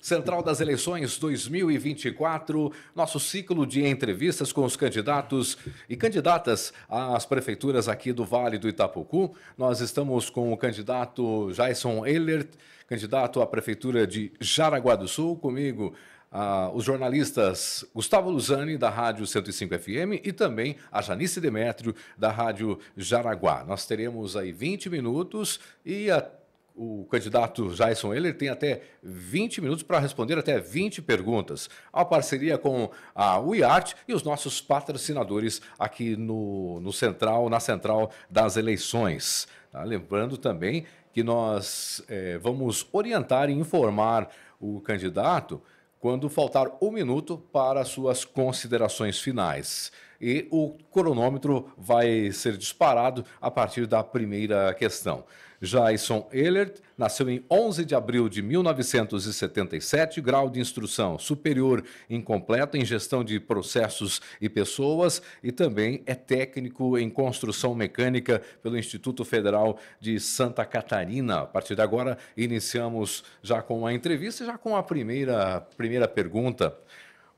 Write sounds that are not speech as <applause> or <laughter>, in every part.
Central das Eleições 2024, nosso ciclo de entrevistas com os candidatos e candidatas às prefeituras aqui do Vale do Itapucu. Nós estamos com o candidato Jason Ehlert, candidato à prefeitura de Jaraguá do Sul, comigo ah, os jornalistas Gustavo Luzani, da Rádio 105 FM, e também a Janice Demétrio, da Rádio Jaraguá. Nós teremos aí 20 minutos e até o candidato Jason Heller tem até 20 minutos para responder até 20 perguntas. A parceria com a UiArt e os nossos patrocinadores aqui no, no Central, na Central das Eleições. Tá? Lembrando também que nós é, vamos orientar e informar o candidato quando faltar um minuto para suas considerações finais. E o cronômetro vai ser disparado a partir da primeira questão. Jason Ehlert nasceu em 11 de abril de 1977, grau de instrução superior incompleto em gestão de processos e pessoas e também é técnico em construção mecânica pelo Instituto Federal de Santa Catarina. A partir de agora, iniciamos já com a entrevista, já com a primeira, primeira pergunta.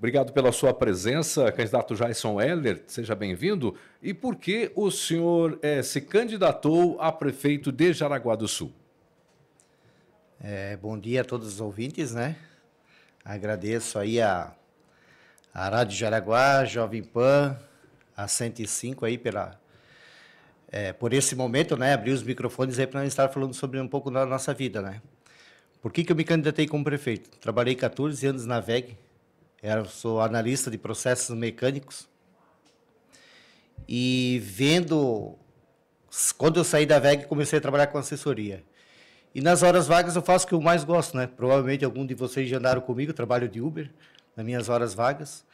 Obrigado pela sua presença, candidato Jason Heller, seja bem-vindo. E por que o senhor é, se candidatou a prefeito de Jaraguá do Sul? É, bom dia a todos os ouvintes, né? Agradeço aí a, a Rádio Jaraguá, Jovem Pan, a 105 aí pela, é, por esse momento, né? Abrir os microfones aí para estar falando sobre um pouco da nossa vida, né? Por que, que eu me candidatei como prefeito? Trabalhei 14 anos na VEG, eu sou analista de processos mecânicos. E vendo. Quando eu saí da VEG, comecei a trabalhar com assessoria. E nas horas vagas eu faço o que eu mais gosto, né? Provavelmente algum de vocês já andaram comigo, trabalho de Uber, nas minhas horas vagas.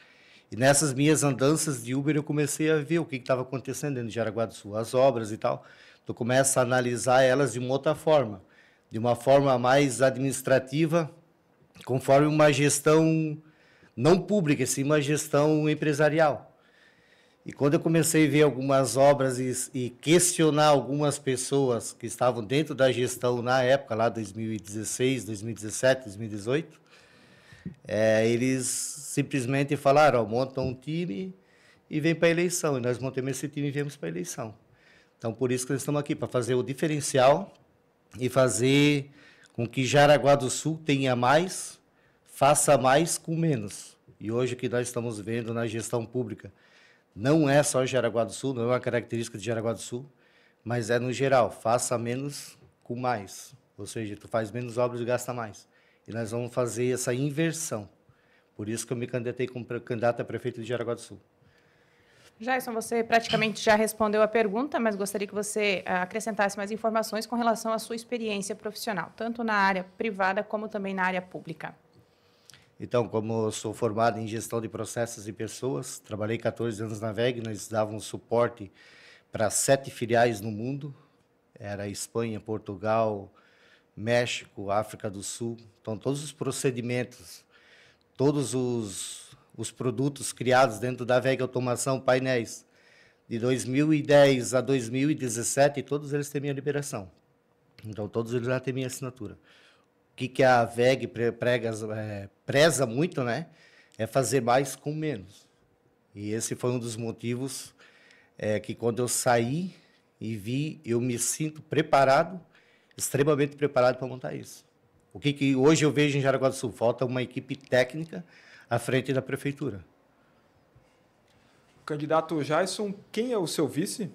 E nessas minhas andanças de Uber eu comecei a ver o que estava acontecendo dentro de Jaraguá do Sul, as obras e tal. Tu começa a analisar elas de uma outra forma, de uma forma mais administrativa, conforme uma gestão não pública, sim uma gestão empresarial. E quando eu comecei a ver algumas obras e, e, questionar algumas pessoas que estavam dentro da gestão na época, lá 2016, 2017, 2018, é, eles simplesmente falaram: montam um time e vem para a eleição. E nós montamos esse time e viemos para a eleição. Então, por isso que nós estamos aqui, para fazer o diferencial e fazer com que Jaraguá do Sul tenha mais faça mais com menos. E hoje o que nós estamos vendo na gestão pública não é só Jaraguá do Sul, não é uma característica de Jaraguá do Sul, mas é no geral, faça menos com mais. Ou seja, tu faz menos obras e gasta mais. E nós vamos fazer essa inversão. Por isso que eu me candidatei como candidato a prefeito de Jaraguá do Sul. Jairson, você praticamente já respondeu a pergunta, mas gostaria que você eh, acrescentasse mais informações com relação à sua experiência profissional, tanto na área privada como também na área pública. Então, como sou formado em gestão de processos e pessoas, trabalhei 14 anos na VEG, nós davamos suporte para sete filiais no mundo, era Espanha, Portugal, México, África do Sul. Então, todos os procedimentos, todos os, os produtos criados dentro da VEG Automação Painéis, de 2010 a 2017, todos eles têm minha liberação. Então, todos eles já têm minha assinatura que, que a VEG prega, é, preza muito, né? É fazer mais com menos. E esse foi um dos motivos é, que quando eu saí e vi, eu me sinto preparado, extremamente preparado para montar isso. O que, que hoje eu vejo em Jaraguá do Sul? Falta uma equipe técnica à frente da prefeitura. Candidato Jaison, quem é o seu vice?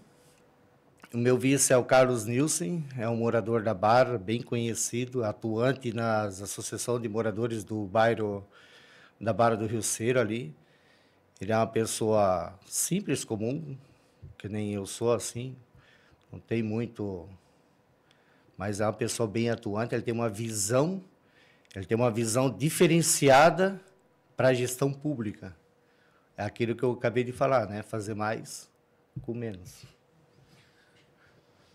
O meu vice é o Carlos Nilsen, é um morador da Barra, bem conhecido, atuante nas associações de moradores do bairro da Barra do Rio Seiro ali. Ele é uma pessoa simples, comum, que nem eu sou assim, não tem muito, mas é uma pessoa bem atuante, ele tem uma visão, ele tem uma visão diferenciada para a gestão pública. É aquilo que eu acabei de falar, né? Fazer mais com menos.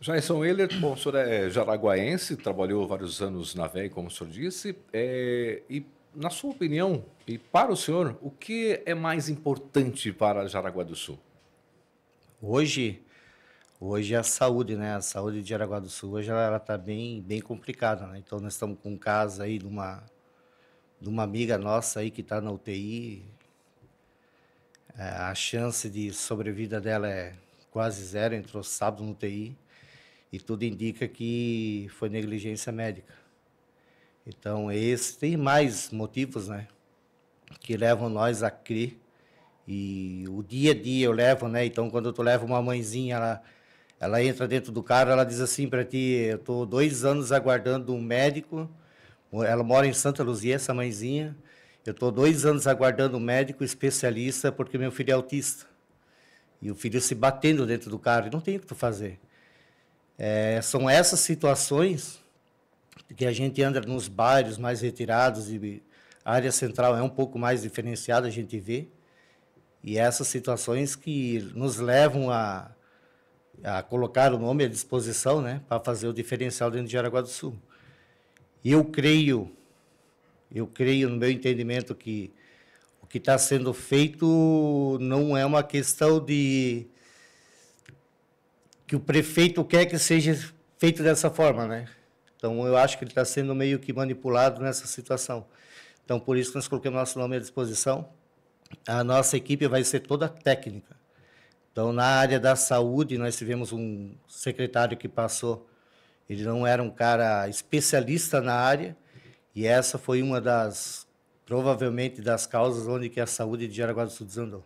Jason Heller, bom, o senhor é jaraguaense, trabalhou vários anos na VEI, como o senhor disse, é, e na sua opinião, e para o senhor, o que é mais importante para Jaraguá do Sul? Hoje, hoje é a saúde, né? A saúde de Jaraguá do Sul hoje ela está bem, bem complicada, né? Então nós estamos com um caso aí de uma, de uma amiga nossa aí que está na UTI. É, a chance de sobrevida dela é quase zero, entrou sábado no UTI e tudo indica que foi negligência médica. Então, esse tem mais motivos, né? Que levam nós a crer. E o dia a dia eu levo, né? Então, quando tu leva uma mãezinha, ela, ela entra dentro do carro, ela diz assim para ti: Eu estou dois anos aguardando um médico. Ela mora em Santa Luzia, essa mãezinha. Eu estou dois anos aguardando um médico especialista porque meu filho é autista. E o filho se batendo dentro do carro. E não tem o que tu fazer. É, são essas situações que a gente anda nos bairros mais retirados e a área central é um pouco mais diferenciada, a gente vê. E essas situações que nos levam a, a colocar o nome à disposição né, para fazer o diferencial dentro de Jaraguá do Sul. E eu creio, eu creio no meu entendimento que o que está sendo feito não é uma questão de que o prefeito quer que seja feito dessa forma, né? Então, eu acho que ele está sendo meio que manipulado nessa situação. Então, por isso que nós colocamos nosso nome à disposição. A nossa equipe vai ser toda técnica. Então, na área da saúde, nós tivemos um secretário que passou. Ele não era um cara especialista na área, e essa foi uma das, provavelmente, das causas onde que a saúde de Jaraguá do Sul desandou.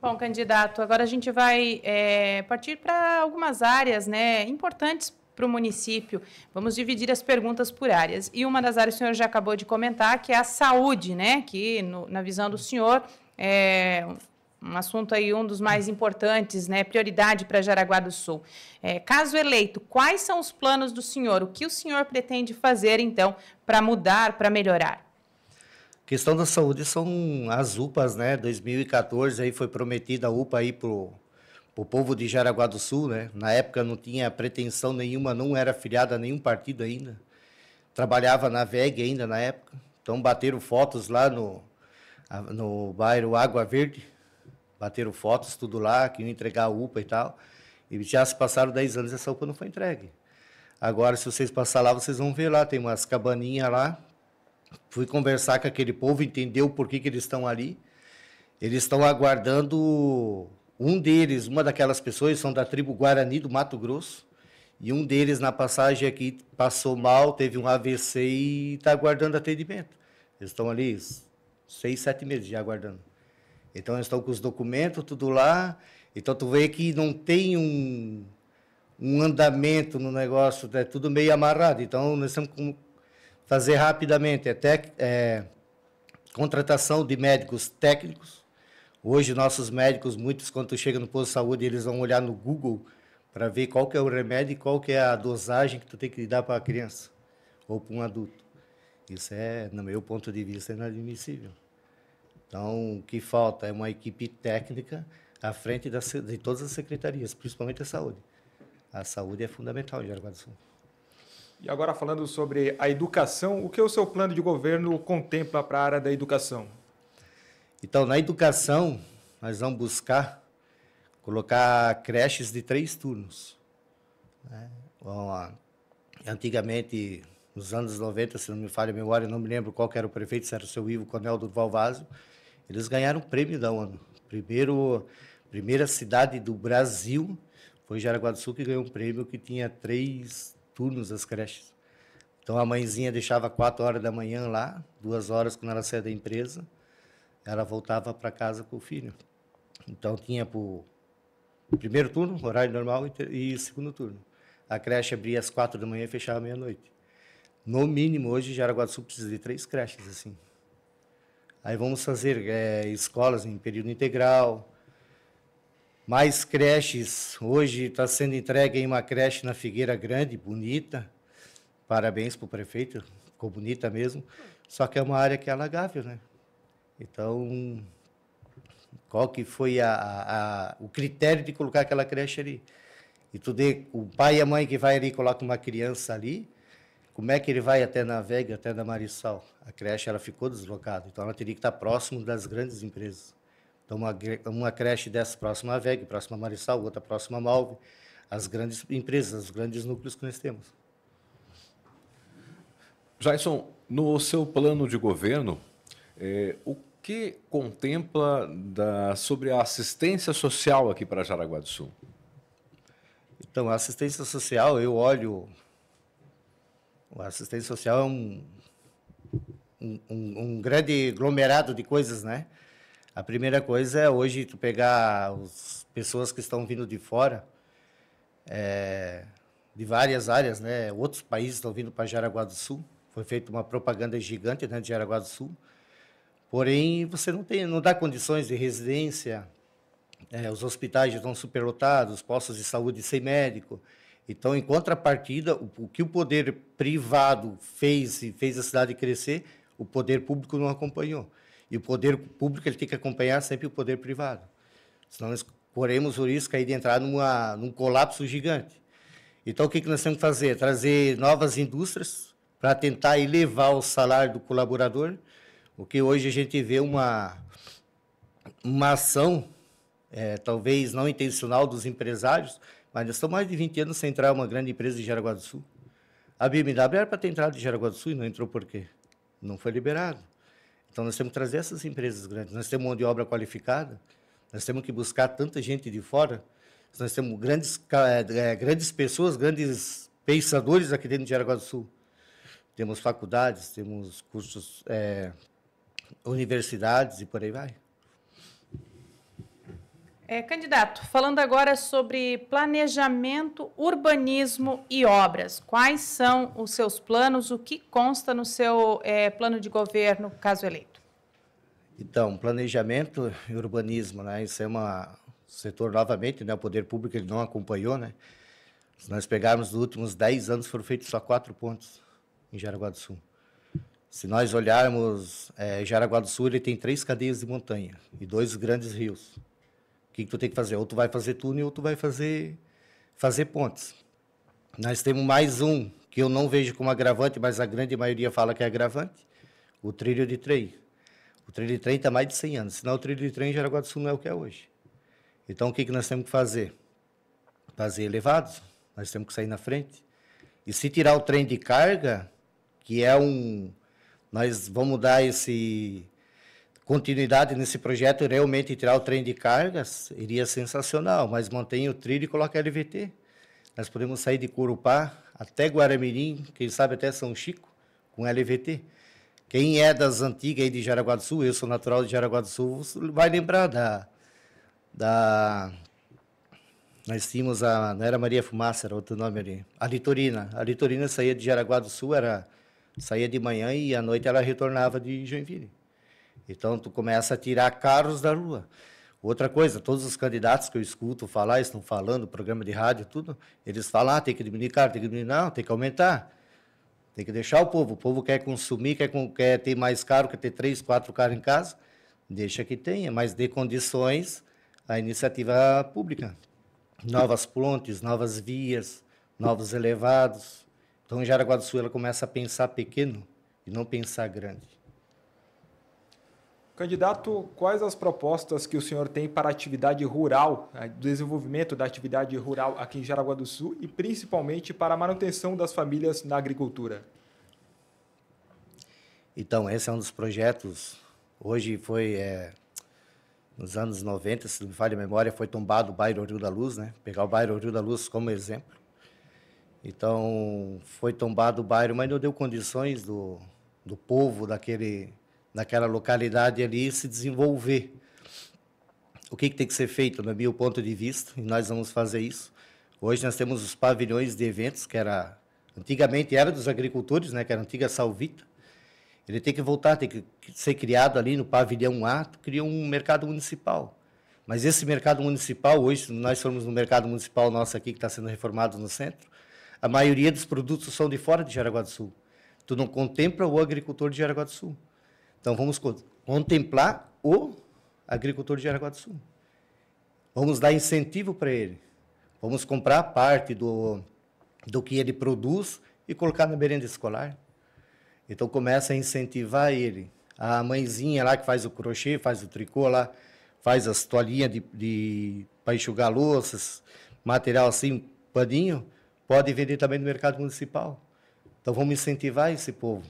Bom, candidato, agora a gente vai é, partir para algumas áreas né, importantes para o município. Vamos dividir as perguntas por áreas. E uma das áreas o senhor já acabou de comentar, que é a saúde, né? Que, no, na visão do senhor, é um assunto aí, um dos mais importantes, né? Prioridade para Jaraguá do Sul. É, caso eleito, quais são os planos do senhor? O que o senhor pretende fazer, então, para mudar, para melhorar? Questão da saúde são as UPAs, né? 2014 aí foi prometida a UPA aí pro o povo de Jaraguá do Sul, né? Na época não tinha pretensão nenhuma, não era filiada a nenhum partido ainda. Trabalhava na VEG ainda na época. Então bateram fotos lá no no bairro Água Verde. Bateram fotos tudo lá, que iam entregar a UPA e tal. E já se passaram 10 anos essa UPA não foi entregue. Agora se vocês passar lá, vocês vão ver lá, tem umas cabaninhas lá, fui conversar com aquele povo, entendeu por que eles estão ali. Eles estão aguardando um deles, uma daquelas pessoas, são da tribo Guarani do Mato Grosso, e um deles na passagem aqui passou mal, teve um AVC e está aguardando atendimento. Eles estão ali seis, sete meses já aguardando. Então, eles estão com os documentos, tudo lá. Então, tu vê que não tem um, um andamento no negócio, é tudo meio amarrado. Então, nós estamos fazer rapidamente é, tec, é contratação de médicos técnicos. Hoje, nossos médicos, muitos, quando chegam no posto de saúde, eles vão olhar no Google para ver qual que é o remédio e qual que é a dosagem que tu tem que dar para a criança ou para um adulto. Isso é, no meu ponto de vista, inadmissível. Então, o que falta é uma equipe técnica à frente das, de todas as secretarias, principalmente a saúde. A saúde é fundamental em Jaraguá do Sul. E agora falando sobre a educação, o que o seu plano de governo contempla para a área da educação? Então, na educação, nós vamos buscar colocar creches de três turnos. Né? Antigamente, nos anos 90, se não me falha a memória, não me lembro qual era o prefeito, se era o seu Ivo Conel do Valvazio, eles ganharam o prêmio da ONU. Primeiro, primeira cidade do Brasil foi Jaraguá do Sul que ganhou um prêmio que tinha três turnos as creches. Então a mãezinha deixava quatro horas da manhã lá, duas horas quando ela saía da empresa, ela voltava para casa com o filho. Então tinha o primeiro turno, horário normal, e segundo turno. A creche abria às quatro da manhã e fechava meia-noite. No mínimo, hoje, Jaraguá do Sul precisa de três creches assim. Aí vamos fazer é, escolas em período integral, mais creches. Hoje está sendo entregue uma creche na Figueira Grande, bonita. Parabéns para o prefeito, ficou bonita mesmo. Só que é uma área que é alagável, né? Então, qual que foi a, a, a, o critério de colocar aquela creche ali? E tu dê, o pai e a mãe que vai ali e coloca uma criança ali, como é que ele vai até na Vega até na Marisol? A creche ela ficou deslocada, então ela teria que estar próximo das grandes empresas. Então, uma, uma creche dessa próxima à VEG, próxima a Marissal, outra próxima a Malve, as grandes empresas, os grandes núcleos que nós temos. Jaison, no seu plano de governo, é, o que contempla da, sobre a assistência social aqui para Jaraguá do Sul? Então, a assistência social, eu olho. A assistência social é um, um, um grande aglomerado de coisas, né? A primeira coisa é hoje tu pegar as pessoas que estão vindo de fora, é, de várias áreas, né? Outros países estão vindo para Jaraguá do Sul. Foi feita uma propaganda gigante dentro né, de Jaraguá do Sul. Porém, você não tem, não dá condições de residência. É, os hospitais estão superlotados, postos de saúde sem médico. Então, em contrapartida, o, o que o poder privado fez e fez a cidade crescer, o poder público não acompanhou. E o poder público ele tem que acompanhar sempre o poder privado. Senão nós corremos o risco aí de entrar numa, num colapso gigante. Então, o que, que nós temos que fazer? Trazer novas indústrias para tentar elevar o salário do colaborador, o que hoje a gente vê uma, uma ação, é, talvez não intencional, dos empresários, mas nós estamos mais de 20 anos sem entrar uma grande empresa de Jaraguá do Sul. A BMW era para ter entrado em Jaraguá do Sul e não entrou por quê? Não foi liberado. Então, nós temos que trazer essas empresas grandes. Nós temos mão de obra qualificada, nós temos que buscar tanta gente de fora. Nós temos grandes, é, é, grandes pessoas, grandes pensadores aqui dentro de Jaraguá do Sul. Temos faculdades, temos cursos, é, universidades e por aí vai. É, candidato, falando agora sobre planejamento, urbanismo e obras. Quais são os seus planos? O que consta no seu é, plano de governo, caso eleito? Então, planejamento e urbanismo, né? Isso é uma setor novamente, né? O poder público ele não acompanhou, né? Se nós pegarmos nos últimos 10 anos, foram feitos só quatro pontos em Jaraguá do Sul. Se nós olharmos, é, Jaraguá do Sul ele tem três cadeias de montanha e dois grandes rios que, é que tu tem que fazer? Ou tu vai fazer túnel ou tu vai fazer, fazer pontes. Nós temos mais um, que eu não vejo como agravante, mas a grande maioria fala que é agravante, o trilho de trem. O trilho de trem está mais de 100 anos, senão o trilho de trem em Jaraguá do Sul não é o que é hoje. Então, o que, é que nós temos que fazer? Fazer elevados, nós temos que sair na frente. E se tirar o trem de carga, que é um... Nós vamos dar esse continuidade nesse projeto realmente tirar o trem de cargas, iria sensacional, mas mantenha o trilho e coloque LVT. Nós podemos sair de Curupá até Guaramirim, quem sabe até São Chico, com LVT. Quem é das antigas aí de Jaraguá do Sul, eu sou natural de Jaraguá do Sul, vai lembrar da. da nós tínhamos a. Não era Maria Fumaça, era outro nome ali. A Litorina. A Litorina saía de Jaraguá do Sul, era, saía de manhã e à noite ela retornava de Joinville. Então, tu começa a tirar carros da rua. Outra coisa, todos os candidatos que eu escuto falar, estão falando, programa de rádio, tudo, eles falam, ah, tem que diminuir carro, tem que diminuir, não, tem que aumentar. Tem que deixar o povo. O povo quer consumir, quer, quer ter mais carro, quer ter três, quatro carros em casa. Deixa que tenha, mas dê condições à iniciativa pública. Novas pontes, novas vias, novos elevados. Então, Jaraguá do Sul ela começa a pensar pequeno e não pensar grande. Candidato, quais as propostas que o senhor tem para a atividade rural, eh, desenvolvimento da atividade rural aqui em Jaraguá do Sul e principalmente para a manutenção das famílias na agricultura? Então, esse é um dos projetos. Hoje foi, é, nos anos 90, se não me falha a memória, foi tombado o bairro Rio da Luz, né? Pegar o bairro Rio da Luz como exemplo. Então, foi tombado o bairro, mas não deu condições do, do povo daquele naquela localidade ali se desenvolver. O que, que tem que ser feito, no meu ponto de vista, e nós vamos fazer isso. Hoje nós temos os pavilhões de eventos, que era antigamente era dos agricultores, né, que era a antiga Salvita. Ele tem que voltar, tem que ser criado ali no pavilhão A, cria um mercado municipal. Mas esse mercado municipal, hoje nós somos no mercado municipal nosso aqui, que está sendo reformado no centro, a maioria dos produtos são de fora de Jaraguá do Sul. Tu não contempla o agricultor de Jaraguá do Sul. Então vamos contemplar o agricultor de Jaraguá do Sul. Vamos dar incentivo para ele. Vamos comprar parte do, do que ele produz e colocar na merenda escolar. Então começa a incentivar ele. A mãezinha lá que faz o crochê, faz o tricô lá, faz as toalhinhas de, de para enxugar louças, material assim, paninho, pode vender também no mercado municipal. Então vamos incentivar esse povo.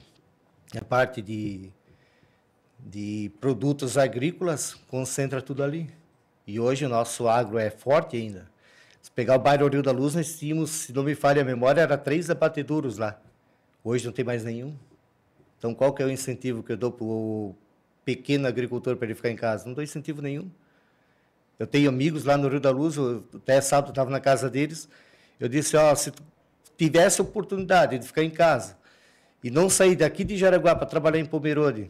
A parte de de produtos agrícolas, concentra tudo ali. E hoje o nosso agro é forte ainda. Se pegar o bairro Rio da Luz, nós tínhamos, se não me falha a memória, era três abatedouros lá. Hoje não tem mais nenhum. Então, qual que é o incentivo que eu dou para o pequeno agricultor para ele ficar em casa? Não dou incentivo nenhum. Eu tenho amigos lá no Rio da Luz, até sábado estava na casa deles. Eu disse, ó, oh, se tivesse oportunidade de ficar em casa e não sair daqui de Jaraguá para trabalhar em Pomerode,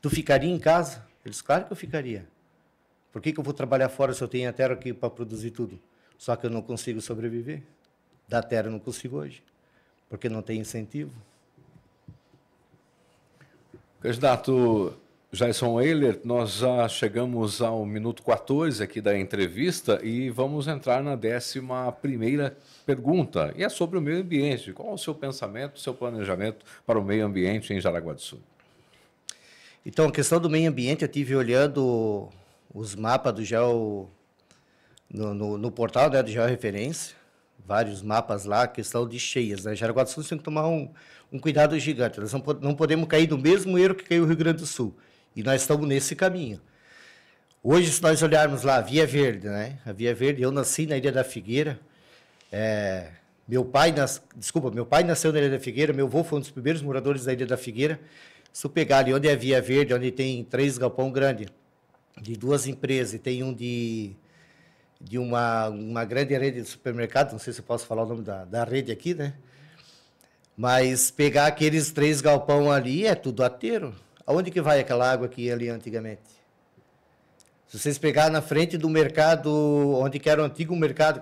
Tu ficaria em casa? Eles, claro que eu ficaria. Por que, que eu vou trabalhar fora se eu tenho a terra aqui para produzir tudo? Só que eu não consigo sobreviver. Da terra eu não consigo hoje, porque não tem incentivo. Candidato Jason Eiler, nós já chegamos ao minuto 14 aqui da entrevista e vamos entrar na 11 pergunta. E é sobre o meio ambiente. Qual o seu pensamento, o seu planejamento para o meio ambiente em Jaraguá do Sul? Então, a questão do meio ambiente, eu tive olhando os mapas do geo no, no, no portal né, do georreferência, vários mapas lá, questão de cheias. Né? Jaraguá do Sul tem que tomar um, um cuidado gigante. Nós não, não podemos cair no mesmo erro que caiu o Rio Grande do Sul. E nós estamos nesse caminho. Hoje, se nós olharmos lá, a Via Verde, né? A Via Verde, eu nasci na Ilha da Figueira. É, meu pai, nas, desculpa, meu pai nasceu na Ilha da Figueira, meu avô foi um dos primeiros moradores da Ilha da Figueira. Se tu pegar ali onde é Via Verde, onde tem três galpão grande, de duas empresas, e tem um de, de uma, uma grande rede de supermercado, não sei se eu posso falar o nome da, da rede aqui, né? Mas pegar aqueles três galpão ali é tudo aterro. Aonde que vai aquela água que ia ali antigamente? Se vocês pegarem na frente do mercado, onde era o antigo mercado,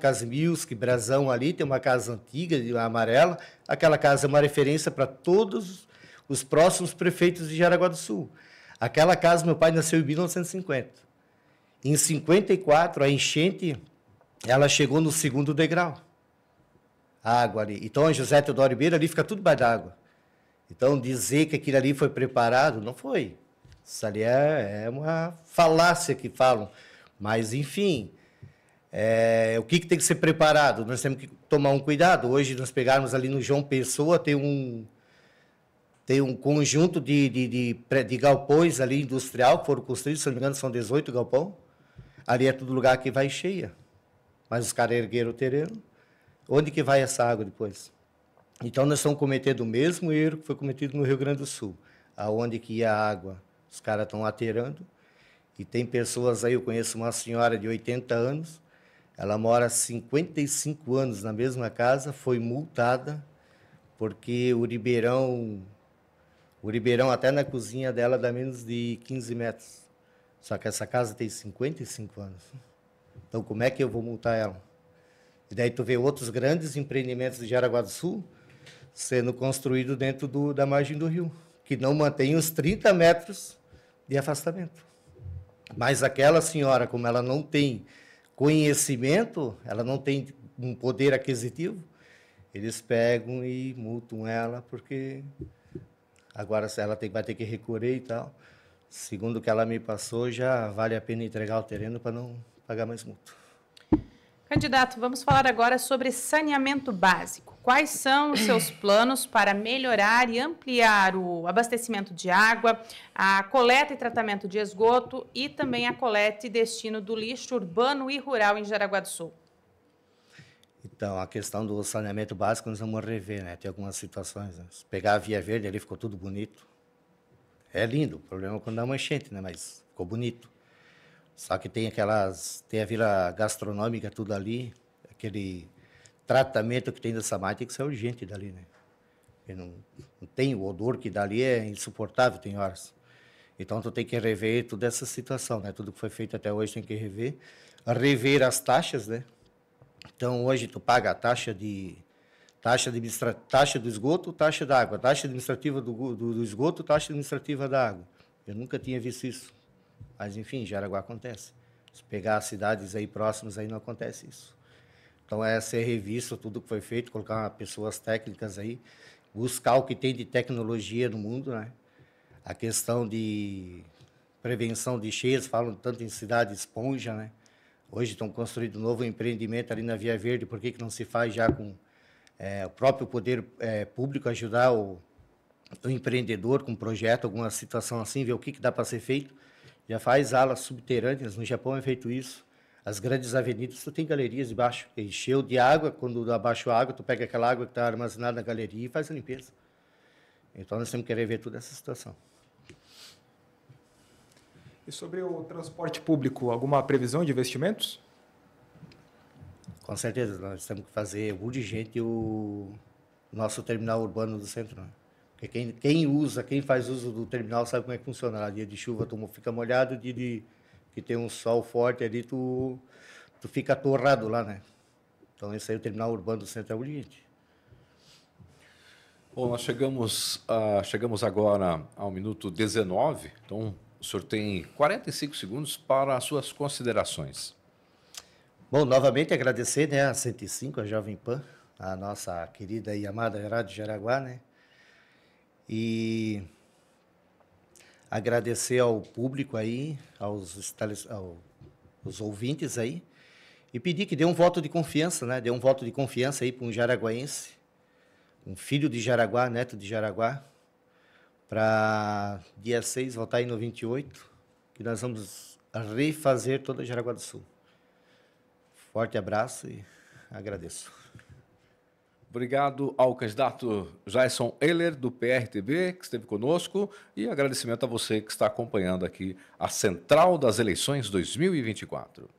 que Brasão ali, tem uma casa antiga, amarela. Aquela casa é uma referência para todos os próximos prefeitos de Jaraguá do Sul. Aquela casa, meu pai nasceu em 1950. Em 54, a enchente, ela chegou no segundo degrau. A água ali. Então, José Teodoro Ribeiro, ali fica tudo baixo d'água. Então, dizer que aquilo ali foi preparado, não foi. Isso ali é, é uma falácia que falam. Mas, enfim, é, o que, que tem que ser preparado? Nós temos que tomar um cuidado. Hoje, nós pegarmos ali no João Pessoa, tem um, tem um conjunto de, de, de, de galpões ali industrial que foram construídos, se não me engano, são 18 galpão. Ali é todo lugar que vai cheia. Mas os caras ergueram o terreno. Onde que vai essa água depois? Então, nós estamos cometendo o mesmo erro que foi cometido no Rio Grande do Sul. Aonde que ia a água, os caras estão aterando. E tem pessoas aí, eu conheço uma senhora de 80 anos, ela mora 55 anos na mesma casa, foi multada porque o Ribeirão o Ribeirão, até na cozinha dela, dá menos de 15 metros. Só que essa casa tem 55 anos. Então, como é que eu vou multar ela? E daí tu vê outros grandes empreendimentos de Jaraguá do Sul sendo construídos dentro do, da margem do rio, que não mantém os 30 metros de afastamento. Mas aquela senhora, como ela não tem conhecimento, ela não tem um poder aquisitivo, eles pegam e multam ela porque Agora ela tem, vai ter que recorrer e tal. Segundo o que ela me passou, já vale a pena entregar o terreno para não pagar mais multa. Candidato, vamos falar agora sobre saneamento básico. Quais são os seus <clears throat> planos para melhorar e ampliar o abastecimento de água, a coleta e tratamento de esgoto e também a coleta e destino do lixo urbano e rural em Jaraguá do Sul? Então, a questão do saneamento básico nós vamos rever, né? Tem algumas situações. Né? Se pegar a Via Verde ali, ficou tudo bonito. É lindo, o problema é quando dá uma enchente, né? Mas ficou bonito. Só que tem aquelas. Tem a vila gastronômica, tudo ali. Aquele tratamento que tem da Samar tem que ser urgente dali, né? Porque não, não tem o odor que dali é insuportável, tem horas. Então, tu tem que rever toda essa situação, né? Tudo que foi feito até hoje tem que rever. Rever as taxas, né? Então, hoje, tu paga a taxa de taxa, administra, taxa do esgoto, taxa da água, taxa administrativa do, do, do, esgoto, taxa administrativa da água. Eu nunca tinha visto isso. Mas, enfim, Jaraguá acontece. Se pegar as cidades aí próximas, aí não acontece isso. Então, é ser revisto tudo que foi feito, colocar pessoas técnicas aí, buscar o que tem de tecnologia no mundo, né? A questão de prevenção de cheias, falam tanto em cidade esponja, né? Hoje estão construindo um novo empreendimento ali na Via Verde, por que, que não se faz já com é, o próprio poder é, público ajudar o, o, empreendedor com um projeto, alguma situação assim, ver o que, que dá para ser feito? Já faz alas subterrâneas, no Japão é feito isso. As grandes avenidas, tu tem galerias debaixo, encheu de água, quando abaixa a água, tu pega aquela água que está armazenada na galeria e faz a limpeza. Então nós temos que rever toda essa situação. E sobre o transporte público, alguma previsão de investimentos? Com certeza, nós temos que fazer urgente o nosso terminal urbano do centro. Né? Porque quem, quem, usa, quem faz uso do terminal sabe como é que funciona. Lá, dia de chuva, tu fica molhado, dia de, que tem um sol forte ali, tu, tu fica torrado lá, né? Então, esse aí é o terminal urbano do centro é urgente. Bom, nós chegamos, a, ah, chegamos agora ao minuto 19, então o senhor tem 45 segundos para as suas considerações. Bom, novamente agradecer né, a 105, a Jovem Pan, a nossa querida e amada Rádio Jaraguá, né? E agradecer ao público aí, aos, aos ouvintes aí, e pedir que dê um voto de confiança, né? Dê um voto de confiança aí para um jaraguaense, um filho de Jaraguá, neto de Jaraguá, para dia 6 voltar aí no 28, que nós vamos refazer toda Jaraguá do Sul. Forte abraço e agradeço. Obrigado ao candidato Jason Eller, do PRTB, que esteve conosco, e agradecimento a você que está acompanhando aqui a Central das Eleições 2024.